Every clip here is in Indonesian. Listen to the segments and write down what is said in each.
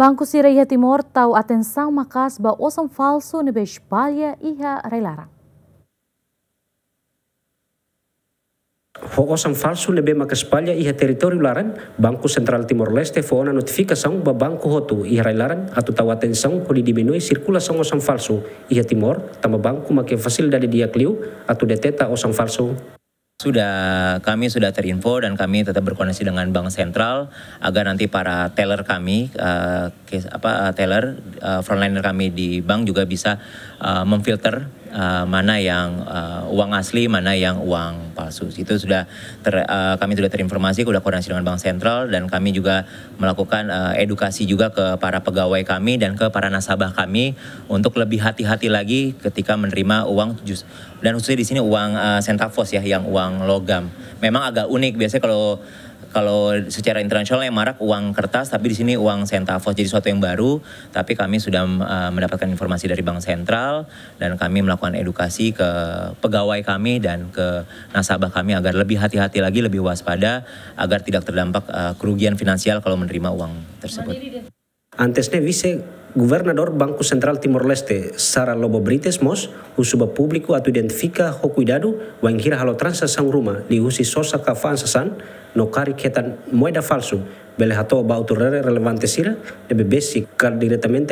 Banco Sireia Timor tau atensang makas ba osam falso nebe espalha iha Fo osam falso nebe makaspalha iha teritori laran, Banco Central Timor-Leste foi na notificação ba banco hotu iha relaran atu tau atenção quando diminui circulação osam falso iha Timor, tama banco make dari dia cliu atu deteta osam falso. Sudah, kami sudah terinfo dan kami tetap berkoneksi dengan Bank Sentral agar nanti para teller kami, uh, apa eh, teller uh, frontliner kami di bank juga bisa uh, memfilter uh, mana yang uh, uang asli, mana yang uang palsu. Itu sudah ter, uh, kami sudah terinformasi, sudah koordinasi dengan Bank Sentral dan kami juga melakukan uh, edukasi juga ke para pegawai kami dan ke para nasabah kami untuk lebih hati-hati lagi ketika menerima uang jus dan khususnya di sini uang uh, eh, sentafos ya, yang uang logam. Memang agak unik biasanya kalau kalau secara internasional yang marak uang kertas tapi di sini uang sentavos jadi suatu yang baru tapi kami sudah uh, mendapatkan informasi dari bank sentral dan kami melakukan edukasi ke pegawai kami dan ke nasabah nasabah kami agar lebih hati-hati lagi, lebih waspada agar tidak terdampak uh, kerugian finansial kalau menerima uang tersebut. Antes de gubernador Banco Central Timor Leste, Sara Lobo Brites Mos, usuba publiku atu identifika ho cuidado wa halo transação rumah di usi sosa ka fansasan no kari ketan moeda falso bele hato ba autorere relevante sira de bebesi kar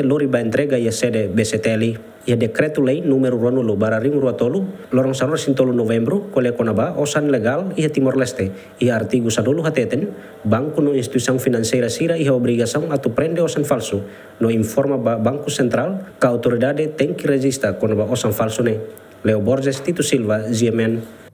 lori ba entrega ya sede BCTLI ia ya decreto lei número 1 barra ring rua tolu lorong sanor sintolu novembro kole konaba osan legal ia Timor Leste ia artigo sadolu hateten banco no instituição financeira sira ia obrigação a prende osan falso no informa ba Banco Central ka autoridade tem que registrar konaba osan falso ne Leo Borges Tito Silva, GMN